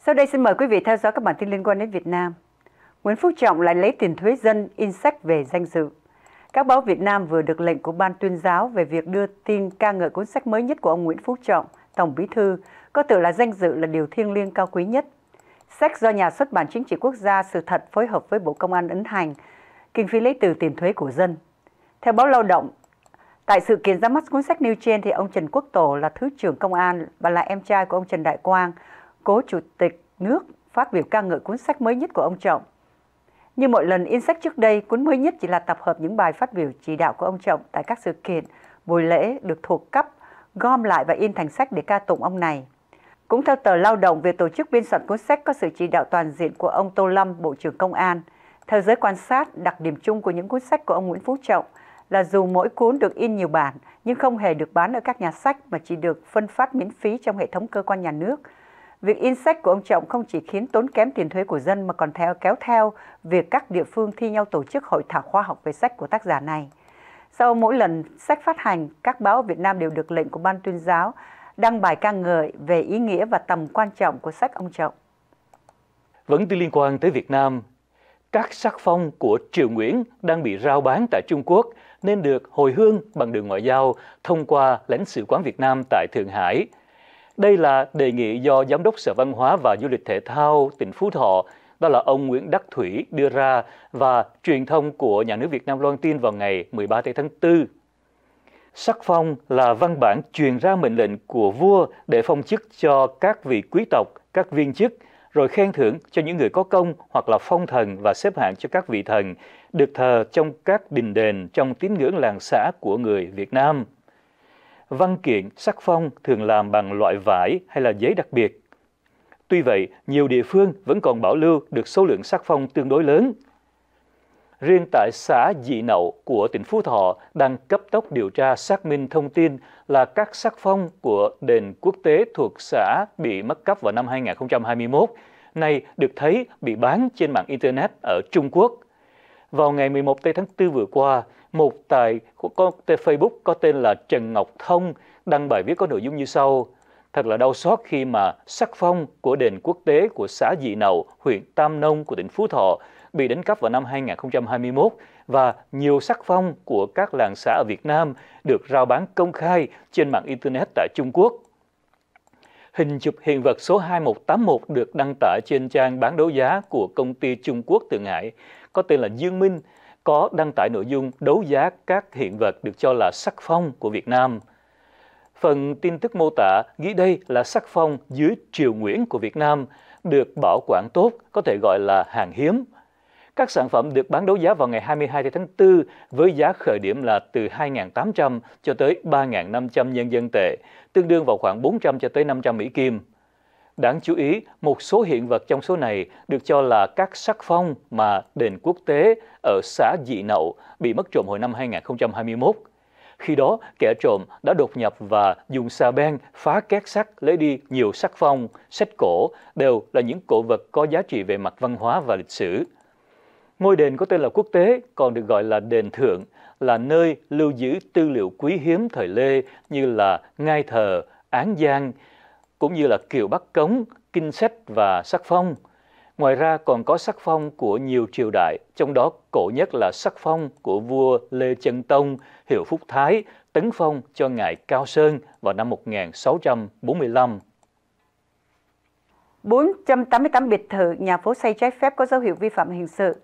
Sau đây xin mời quý vị theo dõi các bản tin liên quan đến Việt Nam. Nguyễn Phú Trọng lại lấy tiền thuế dân in sách về danh dự. Các báo Việt Nam vừa được lệnh của Ban tuyên giáo về việc đưa tin ca ngợi cuốn sách mới nhất của ông Nguyễn Phú Trọng, Tổng Bí Thư, có tựa là danh dự là điều thiêng liêng cao quý nhất. Sách do nhà xuất bản chính trị quốc gia Sự thật phối hợp với Bộ Công an ấn hành kinh phí lấy từ tiền thuế của dân. Theo báo Lao động, tại sự kiện ra mắt cuốn sách nêu trên thì ông Trần Quốc Tổ là Thứ trưởng Công an và là em trai của ông Trần Đại Quang, cố Chủ tịch nước phát biểu ca ngợi cuốn sách mới nhất của ông Trọng. Như mọi lần in sách trước đây, cuốn mới nhất chỉ là tập hợp những bài phát biểu chỉ đạo của ông Trọng tại các sự kiện, buổi lễ được thuộc cấp, gom lại và in thành sách để ca tụng ông này. Cũng theo tờ Lao động, việc tổ chức biên soạn cuốn sách có sự chỉ đạo toàn diện của ông Tô Lâm, Bộ trưởng Công an – theo giới quan sát, đặc điểm chung của những cuốn sách của ông Nguyễn Phú Trọng là dù mỗi cuốn được in nhiều bản nhưng không hề được bán ở các nhà sách mà chỉ được phân phát miễn phí trong hệ thống cơ quan nhà nước. Việc in sách của ông Trọng không chỉ khiến tốn kém tiền thuế của dân mà còn theo kéo theo việc các địa phương thi nhau tổ chức hội thảo khoa học về sách của tác giả này. Sau mỗi lần sách phát hành, các báo Việt Nam đều được lệnh của ban tuyên giáo đăng bài ca ngợi về ý nghĩa và tầm quan trọng của sách ông Trọng. Vẫn tư liên quan tới Việt Nam, các sắc phong của Triều Nguyễn đang bị rao bán tại Trung Quốc nên được hồi hương bằng đường ngoại giao thông qua lãnh sự quán Việt Nam tại Thượng Hải. Đây là đề nghị do Giám đốc Sở Văn hóa và Du lịch Thể thao tỉnh Phú Thọ, đó là ông Nguyễn Đắc Thủy đưa ra và truyền thông của nhà nước Việt Nam loan tin vào ngày 13 tháng 4 Sắc phong là văn bản truyền ra mệnh lệnh của vua để phong chức cho các vị quý tộc, các viên chức rồi khen thưởng cho những người có công hoặc là phong thần và xếp hạng cho các vị thần được thờ trong các đình đền trong tín ngưỡng làng xã của người Việt Nam. Văn kiện, sắc phong thường làm bằng loại vải hay là giấy đặc biệt. Tuy vậy, nhiều địa phương vẫn còn bảo lưu được số lượng sắc phong tương đối lớn. Riêng tại xã Dị Nậu của tỉnh Phú Thọ đang cấp tốc điều tra xác minh thông tin là các sắc phong của đền quốc tế thuộc xã bị mất cắp vào năm 2021 nay được thấy bị bán trên mạng Internet ở Trung Quốc. Vào ngày 11 tháng 4 vừa qua, một tài có tên Facebook có tên là Trần Ngọc Thông đăng bài viết có nội dung như sau. Thật là đau xót khi mà sắc phong của đền quốc tế của xã Dị Nậu, huyện Tam Nông của tỉnh Phú Thọ bị đánh cắp vào năm 2021 và nhiều sắc phong của các làng xã ở Việt Nam được rao bán công khai trên mạng Internet tại Trung Quốc. Hình chụp hiện vật số 2181 được đăng tải trên trang bán đấu giá của công ty Trung Quốc Thượng Hải có tên là Dương Minh, có đăng tải nội dung đấu giá các hiện vật được cho là sắc phong của Việt Nam. Phần tin tức mô tả ghi đây là sắc phong dưới triều Nguyễn của Việt Nam, được bảo quản tốt, có thể gọi là hàng hiếm – các sản phẩm được bán đấu giá vào ngày 22 tháng 4 với giá khởi điểm là từ 2.800 cho tới 3.500 nhân dân tệ, tương đương vào khoảng 400 cho tới 500 Mỹ Kim. Đáng chú ý, một số hiện vật trong số này được cho là các sắc phong mà đền quốc tế ở xã Dị Nậu bị mất trộm hồi năm 2021. Khi đó, kẻ trộm đã đột nhập và dùng xà beng phá két sắt lấy đi nhiều sắc phong, sách cổ, đều là những cổ vật có giá trị về mặt văn hóa và lịch sử. Ngôi đền có tên là quốc tế, còn được gọi là đền thượng, là nơi lưu giữ tư liệu quý hiếm thời Lê như là ngai thờ, án giang, cũng như là kiều bắc cống, kinh sách và sắc phong. Ngoài ra còn có sắc phong của nhiều triều đại, trong đó cổ nhất là sắc phong của vua Lê Chân Tông, Hiệu Phúc Thái, tấn phong cho ngài Cao Sơn vào năm 1645. 488 biệt thự, nhà phố xây trái phép có dấu hiệu vi phạm hình sự.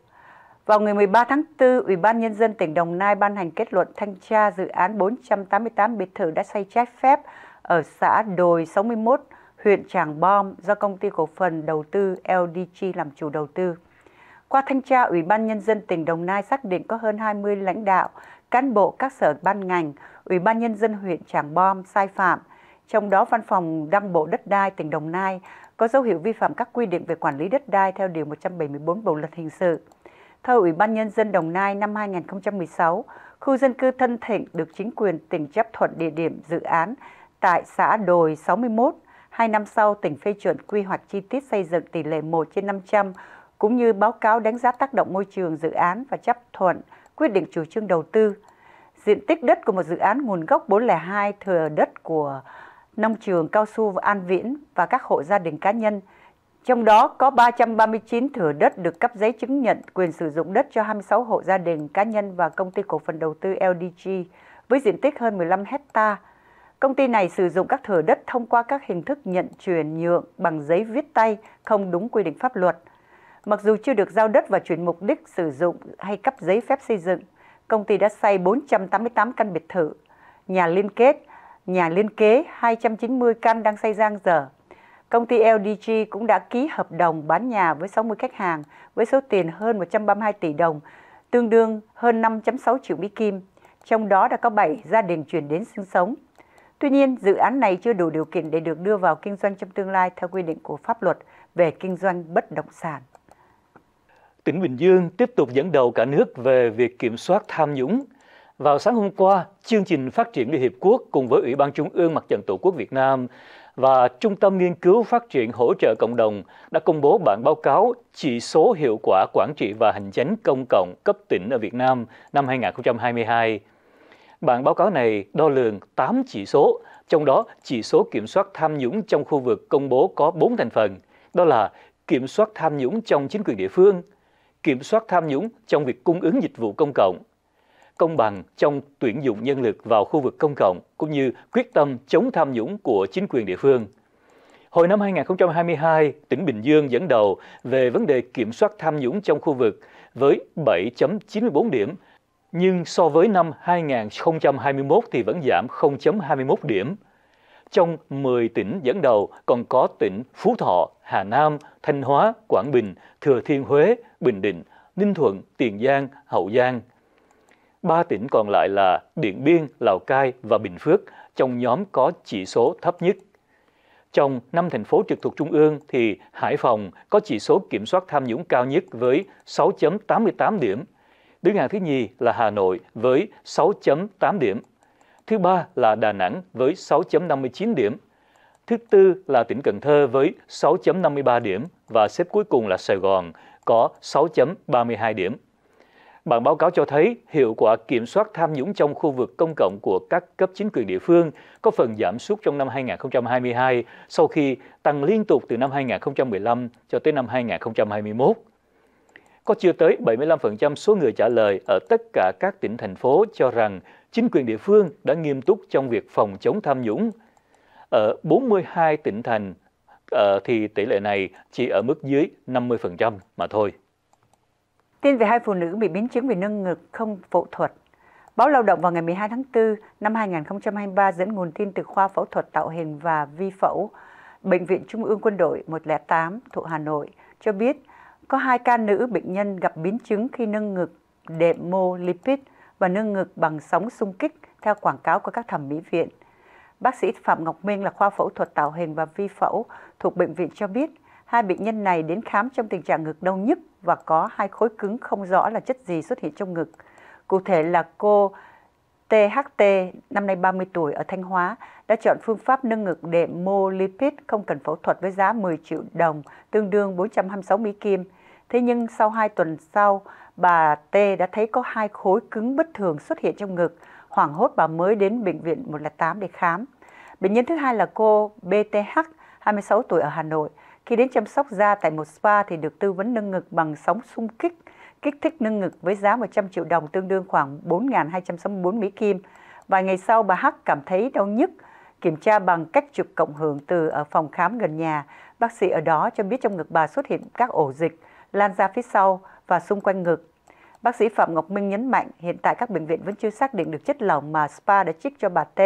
Vào ngày 13 tháng 4, Ủy ban Nhân dân tỉnh Đồng Nai ban hành kết luận thanh tra dự án 488 biệt thự đã xây trái phép ở xã Đồi 61, huyện Tràng Bom do Công ty Cổ phần Đầu tư LDG làm chủ đầu tư. Qua thanh tra, Ủy ban Nhân dân tỉnh Đồng Nai xác định có hơn 20 lãnh đạo, cán bộ các sở ban ngành, Ủy ban Nhân dân huyện Tràng Bom sai phạm, trong đó Văn phòng Đăng Bộ Đất đai tỉnh Đồng Nai có dấu hiệu vi phạm các quy định về quản lý đất đai theo Điều 174 Bộ Luật Hình sự theo Ủy ban Nhân dân Đồng Nai năm 2016, khu dân cư Thân Thịnh được chính quyền tỉnh chấp thuận địa điểm dự án tại xã Đồi 61. Hai năm sau, tỉnh phê chuẩn quy hoạch chi tiết xây dựng tỷ lệ 1 trên 500, cũng như báo cáo đánh giá tác động môi trường dự án và chấp thuận quyết định chủ trương đầu tư. Diện tích đất của một dự án nguồn gốc 402 thừa đất của nông trường cao su và An Viễn và các hộ gia đình cá nhân – trong đó có 339 thửa đất được cấp giấy chứng nhận quyền sử dụng đất cho 26 hộ gia đình, cá nhân và công ty cổ phần đầu tư LDG với diện tích hơn 15 hecta. Công ty này sử dụng các thửa đất thông qua các hình thức nhận chuyển nhượng bằng giấy viết tay không đúng quy định pháp luật. Mặc dù chưa được giao đất và chuyển mục đích sử dụng hay cấp giấy phép xây dựng, công ty đã xây 488 căn biệt thự, nhà liên kết, nhà liên kế 290 căn đang xây giang dở Công ty LDG cũng đã ký hợp đồng bán nhà với 60 khách hàng với số tiền hơn 132 tỷ đồng, tương đương hơn 5.6 triệu Mỹ Kim, trong đó đã có 7 gia đình chuyển đến sinh sống. Tuy nhiên, dự án này chưa đủ điều kiện để được đưa vào kinh doanh trong tương lai theo quy định của pháp luật về kinh doanh bất động sản. Tỉnh Bình Dương tiếp tục dẫn đầu cả nước về việc kiểm soát tham nhũng. Vào sáng hôm qua, chương trình phát triển Liên Hiệp Quốc cùng với Ủy ban Trung ương Mặt trận Tổ quốc Việt Nam và Trung tâm Nghiên cứu Phát triển Hỗ trợ Cộng đồng đã công bố bản báo cáo chỉ số hiệu quả quản trị và hành chính công cộng cấp tỉnh ở Việt Nam năm 2022. Bản báo cáo này đo lường 8 chỉ số, trong đó chỉ số kiểm soát tham nhũng trong khu vực công bố có 4 thành phần, đó là kiểm soát tham nhũng trong chính quyền địa phương, kiểm soát tham nhũng trong việc cung ứng dịch vụ công cộng, công bằng trong tuyển dụng nhân lực vào khu vực công cộng cũng như quyết tâm chống tham nhũng của chính quyền địa phương. Hồi năm 2022, tỉnh Bình Dương dẫn đầu về vấn đề kiểm soát tham nhũng trong khu vực với 7.94 điểm, nhưng so với năm 2021 thì vẫn giảm 0.21 điểm. Trong 10 tỉnh dẫn đầu còn có tỉnh Phú Thọ, Hà Nam, Thanh Hóa, Quảng Bình, Thừa Thiên Huế, Bình Định, Ninh Thuận, Tiền Giang, Hậu Giang – Ba tỉnh còn lại là Điện Biên, Lào Cai và Bình Phước trong nhóm có chỉ số thấp nhất. Trong năm thành phố trực thuộc Trung ương thì Hải Phòng có chỉ số kiểm soát tham nhũng cao nhất với 6.88 điểm. Đứng hàng thứ nhì là Hà Nội với 6.8 điểm. Thứ ba là Đà Nẵng với 6.59 điểm. Thứ tư là tỉnh Cần Thơ với 6.53 điểm và xếp cuối cùng là Sài Gòn có 6.32 điểm. Bản báo cáo cho thấy hiệu quả kiểm soát tham nhũng trong khu vực công cộng của các cấp chính quyền địa phương có phần giảm sút trong năm 2022 sau khi tăng liên tục từ năm 2015 cho tới năm 2021. Có chưa tới 75% số người trả lời ở tất cả các tỉnh thành phố cho rằng chính quyền địa phương đã nghiêm túc trong việc phòng chống tham nhũng. Ở 42 tỉnh thành ờ, thì tỷ lệ này chỉ ở mức dưới 50% mà thôi. Tin về hai phụ nữ bị biến chứng vì nâng ngực không phẫu thuật. Báo Lao động vào ngày 12 tháng 4 năm 2023 dẫn nguồn tin từ khoa phẫu thuật tạo hình và vi phẫu Bệnh viện Trung ương Quân đội 108 thuộc Hà Nội cho biết có hai ca nữ bệnh nhân gặp biến chứng khi nâng ngực đệm mô lipid và nâng ngực bằng sóng xung kích theo quảng cáo của các thẩm mỹ viện. Bác sĩ Phạm Ngọc Minh là khoa phẫu thuật tạo hình và vi phẫu thuộc bệnh viện cho biết Hai bệnh nhân này đến khám trong tình trạng ngực đau nhức và có hai khối cứng không rõ là chất gì xuất hiện trong ngực. Cụ thể là cô THT, năm nay 30 tuổi ở Thanh Hóa, đã chọn phương pháp nâng ngực để mô lipid không cần phẫu thuật với giá 10 triệu đồng, tương đương 426 Mỹ Kim. Thế nhưng sau 2 tuần sau, bà T đã thấy có hai khối cứng bất thường xuất hiện trong ngực. Hoảng hốt bà mới đến bệnh viện 108 để khám. Bệnh nhân thứ hai là cô BTH, 26 tuổi ở Hà Nội. Khi đến chăm sóc da tại một spa thì được tư vấn nâng ngực bằng sóng xung kích, kích thích nâng ngực với giá 100 triệu đồng tương đương khoảng 4.264 Mỹ Kim. Vài ngày sau bà Hắc cảm thấy đau nhức, kiểm tra bằng cách chụp cộng hưởng từ ở ờ, phòng khám gần nhà. Bác sĩ ở đó cho biết trong ngực bà xuất hiện các ổ dịch lan ra phía sau và xung quanh ngực. Bác sĩ Phạm Ngọc Minh nhấn mạnh hiện tại các bệnh viện vẫn chưa xác định được chất lỏng mà spa đã trích cho bà T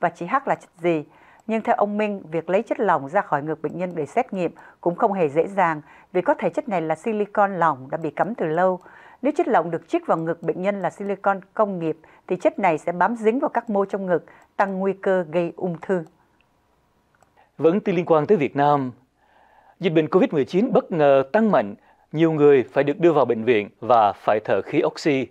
và chị H là chất gì. Nhưng theo ông Minh, việc lấy chất lỏng ra khỏi ngực bệnh nhân để xét nghiệm cũng không hề dễ dàng vì có thể chất này là silicon lỏng đã bị cắm từ lâu. Nếu chất lỏng được trích vào ngực bệnh nhân là silicon công nghiệp thì chất này sẽ bám dính vào các mô trong ngực, tăng nguy cơ gây ung thư. Vẫn tin liên quan tới Việt Nam, dịch bệnh COVID-19 bất ngờ tăng mạnh, nhiều người phải được đưa vào bệnh viện và phải thở khí oxy.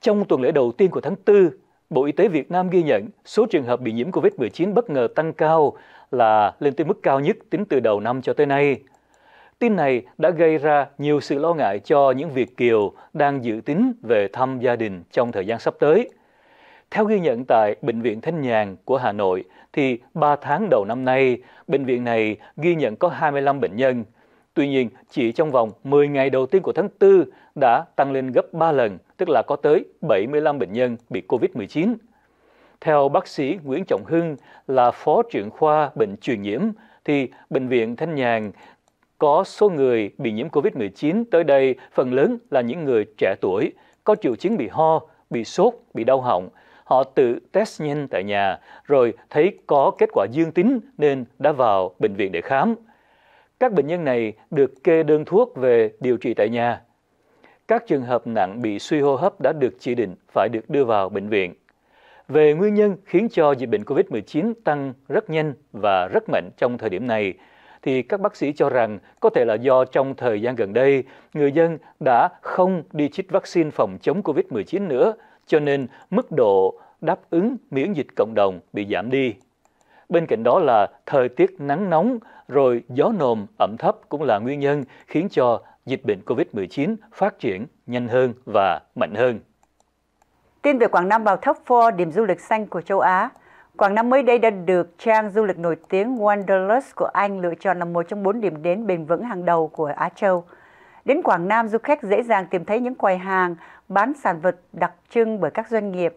Trong tuần lễ đầu tiên của tháng 4, Bộ Y tế Việt Nam ghi nhận số trường hợp bị nhiễm COVID-19 bất ngờ tăng cao là lên tới mức cao nhất tính từ đầu năm cho tới nay. Tin này đã gây ra nhiều sự lo ngại cho những Việt Kiều đang dự tính về thăm gia đình trong thời gian sắp tới. Theo ghi nhận tại Bệnh viện Thanh Nhàn của Hà Nội, thì 3 tháng đầu năm nay, bệnh viện này ghi nhận có 25 bệnh nhân, Tuy nhiên, chỉ trong vòng 10 ngày đầu tiên của tháng 4 đã tăng lên gấp 3 lần, tức là có tới 75 bệnh nhân bị COVID-19. Theo bác sĩ Nguyễn Trọng Hưng là phó trưởng khoa bệnh truyền nhiễm, thì Bệnh viện Thanh Nhàn có số người bị nhiễm COVID-19 tới đây phần lớn là những người trẻ tuổi, có triệu chứng bị ho, bị sốt, bị đau họng. Họ tự test nhanh tại nhà, rồi thấy có kết quả dương tính nên đã vào bệnh viện để khám. Các bệnh nhân này được kê đơn thuốc về điều trị tại nhà. Các trường hợp nặng bị suy hô hấp đã được chỉ định phải được đưa vào bệnh viện. Về nguyên nhân khiến cho dịch bệnh COVID-19 tăng rất nhanh và rất mạnh trong thời điểm này, thì các bác sĩ cho rằng có thể là do trong thời gian gần đây, người dân đã không đi chích vaccine phòng chống COVID-19 nữa, cho nên mức độ đáp ứng miễn dịch cộng đồng bị giảm đi. Bên cạnh đó là thời tiết nắng nóng rồi gió nồm ẩm thấp cũng là nguyên nhân khiến cho dịch bệnh COVID-19 phát triển nhanh hơn và mạnh hơn. Tin về Quảng Nam vào top 4 điểm du lịch xanh của châu Á. Quảng Nam mới đây đã được trang du lịch nổi tiếng Wanderlust của Anh lựa chọn là một trong bốn điểm đến bền vững hàng đầu của Á Châu. Đến Quảng Nam, du khách dễ dàng tìm thấy những quầy hàng bán sản vật đặc trưng bởi các doanh nghiệp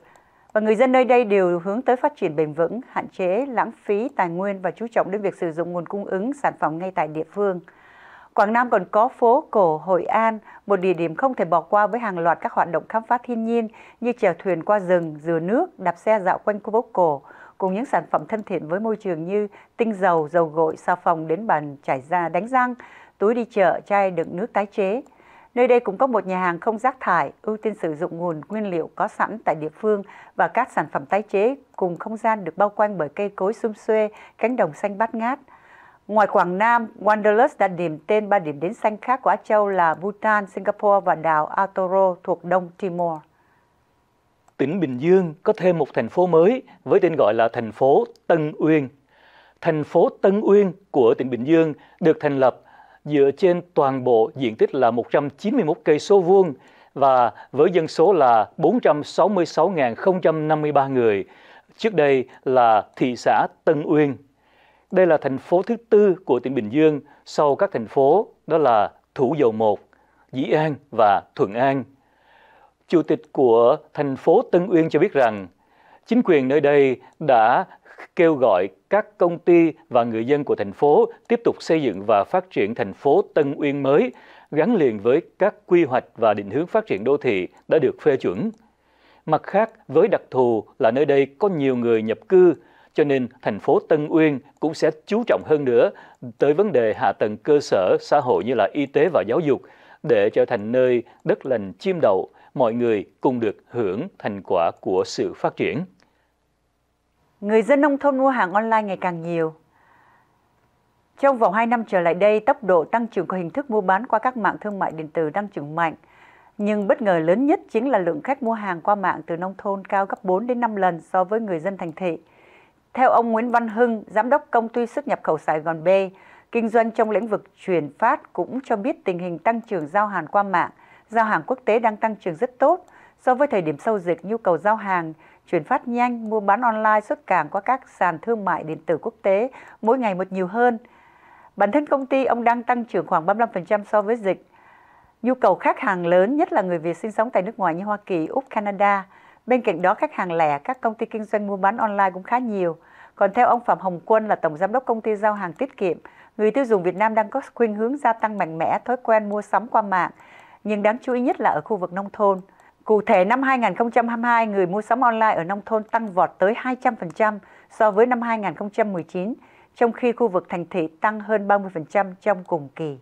và người dân nơi đây đều hướng tới phát triển bền vững, hạn chế lãng phí tài nguyên và chú trọng đến việc sử dụng nguồn cung ứng sản phẩm ngay tại địa phương. Quảng Nam còn có phố cổ Hội An, một địa điểm không thể bỏ qua với hàng loạt các hoạt động khám phá thiên nhiên như chèo thuyền qua rừng, rửa nước, đạp xe dạo quanh khu phố cổ, cùng những sản phẩm thân thiện với môi trường như tinh dầu, dầu gội, xà phòng đến bàn chải da đánh răng, túi đi chợ, chai đựng nước tái chế. Nơi đây cũng có một nhà hàng không rác thải, ưu tiên sử dụng nguồn nguyên liệu có sẵn tại địa phương và các sản phẩm tái chế cùng không gian được bao quanh bởi cây cối xum xuê, cánh đồng xanh bát ngát. Ngoài Quảng Nam, Wanderlust đã điểm tên ba điểm đến xanh khác của Á Châu là Bhutan, Singapore và đảo Atoro thuộc Đông Timor. Tỉnh Bình Dương có thêm một thành phố mới với tên gọi là thành phố Tân Uyên. Thành phố Tân Uyên của tỉnh Bình Dương được thành lập dựa trên toàn bộ diện tích là 191 cây số vuông và với dân số là 466.053 người. Trước đây là thị xã Tân Uyên. Đây là thành phố thứ tư của tỉnh Bình Dương sau các thành phố đó là Thủ Dầu Một, Dĩ An và Thuận An. Chủ tịch của thành phố Tân Uyên cho biết rằng chính quyền nơi đây đã kêu gọi các công ty và người dân của thành phố tiếp tục xây dựng và phát triển thành phố Tân Uyên mới, gắn liền với các quy hoạch và định hướng phát triển đô thị đã được phê chuẩn. Mặt khác, với đặc thù là nơi đây có nhiều người nhập cư, cho nên thành phố Tân Uyên cũng sẽ chú trọng hơn nữa tới vấn đề hạ tầng cơ sở xã hội như là y tế và giáo dục để trở thành nơi đất lành chim đậu, mọi người cùng được hưởng thành quả của sự phát triển người dân nông thôn mua hàng online ngày càng nhiều. Trong vòng 2 năm trở lại đây, tốc độ tăng trưởng của hình thức mua bán qua các mạng thương mại điện tử đang trưởng mạnh. Nhưng bất ngờ lớn nhất chính là lượng khách mua hàng qua mạng từ nông thôn cao gấp 4 đến 5 lần so với người dân thành thị. Theo ông Nguyễn Văn Hưng, giám đốc công ty xuất nhập khẩu Sài Gòn B, kinh doanh trong lĩnh vực chuyển phát cũng cho biết tình hình tăng trưởng giao hàng qua mạng, giao hàng quốc tế đang tăng trưởng rất tốt. So với thời điểm sau dịch, nhu cầu giao hàng chuyển phát nhanh, mua bán online xuất cảng qua các sàn thương mại điện tử quốc tế mỗi ngày một nhiều hơn. Bản thân công ty ông đang tăng trưởng khoảng 35% so với dịch. Nhu cầu khách hàng lớn nhất là người Việt sinh sống tại nước ngoài như Hoa Kỳ, Úc, Canada. Bên cạnh đó, khách hàng lẻ, các công ty kinh doanh mua bán online cũng khá nhiều. Còn theo ông Phạm Hồng Quân là Tổng Giám đốc Công ty Giao hàng Tiết kiệm, người tiêu dùng Việt Nam đang có khuynh hướng gia tăng mạnh mẽ thói quen mua sắm qua mạng, nhưng đáng chú ý nhất là ở khu vực nông thôn. Cụ thể, năm 2022, người mua sắm online ở nông thôn tăng vọt tới 200% so với năm 2019, trong khi khu vực thành thị tăng hơn 30% trong cùng kỳ.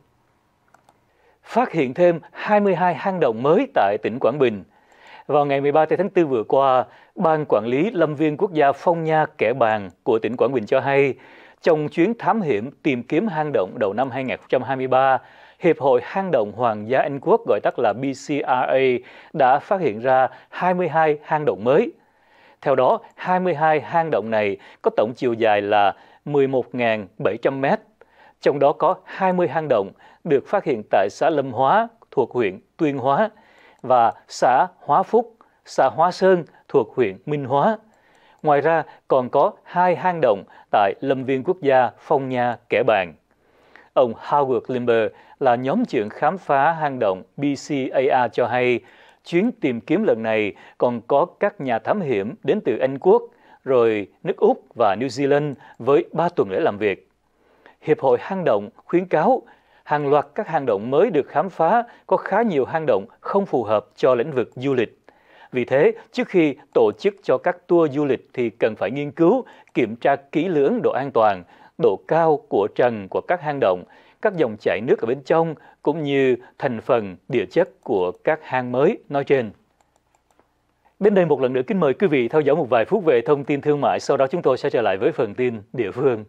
Phát hiện thêm 22 hang động mới tại tỉnh Quảng Bình. Vào ngày 13 tháng 4 vừa qua, Ban Quản lý Lâm viên Quốc gia Phong Nha Kẻ Bàng của tỉnh Quảng Bình cho hay, trong chuyến thám hiểm tìm kiếm hang động đầu năm 2023, Hiệp hội Hang động Hoàng gia Anh Quốc gọi tắt là BCRA đã phát hiện ra 22 hang động mới. Theo đó, 22 hang động này có tổng chiều dài là 11.700 m trong đó có 20 hang động được phát hiện tại xã Lâm Hóa thuộc huyện Tuyên Hóa và xã Hóa Phúc, xã Hóa Sơn thuộc huyện Minh Hóa. Ngoài ra, còn có hai hang động tại Lâm viên quốc gia Phong Nha Kẻ Bàng. Ông Howard Limber là nhóm trưởng khám phá hang động BCAA cho hay, chuyến tìm kiếm lần này còn có các nhà thám hiểm đến từ Anh Quốc, rồi nước Úc và New Zealand với 3 tuần lễ làm việc. Hiệp hội hang động khuyến cáo hàng loạt các hang động mới được khám phá có khá nhiều hang động không phù hợp cho lĩnh vực du lịch. Vì thế, trước khi tổ chức cho các tour du lịch thì cần phải nghiên cứu, kiểm tra kỹ lưỡng độ an toàn độ cao của trần của các hang động, các dòng chảy nước ở bên trong cũng như thành phần địa chất của các hang mới nói trên. Bên đây một lần nữa kính mời quý vị theo dõi một vài phút về thông tin thương mại, sau đó chúng tôi sẽ trở lại với phần tin địa phương.